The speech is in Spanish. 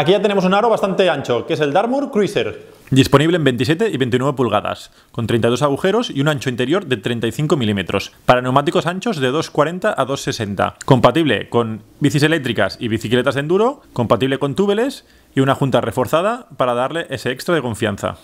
Aquí ya tenemos un aro bastante ancho, que es el Darmour Cruiser. Disponible en 27 y 29 pulgadas, con 32 agujeros y un ancho interior de 35 milímetros, para neumáticos anchos de 2,40 a 2,60. Compatible con bicis eléctricas y bicicletas de enduro, compatible con túbeles y una junta reforzada para darle ese extra de confianza.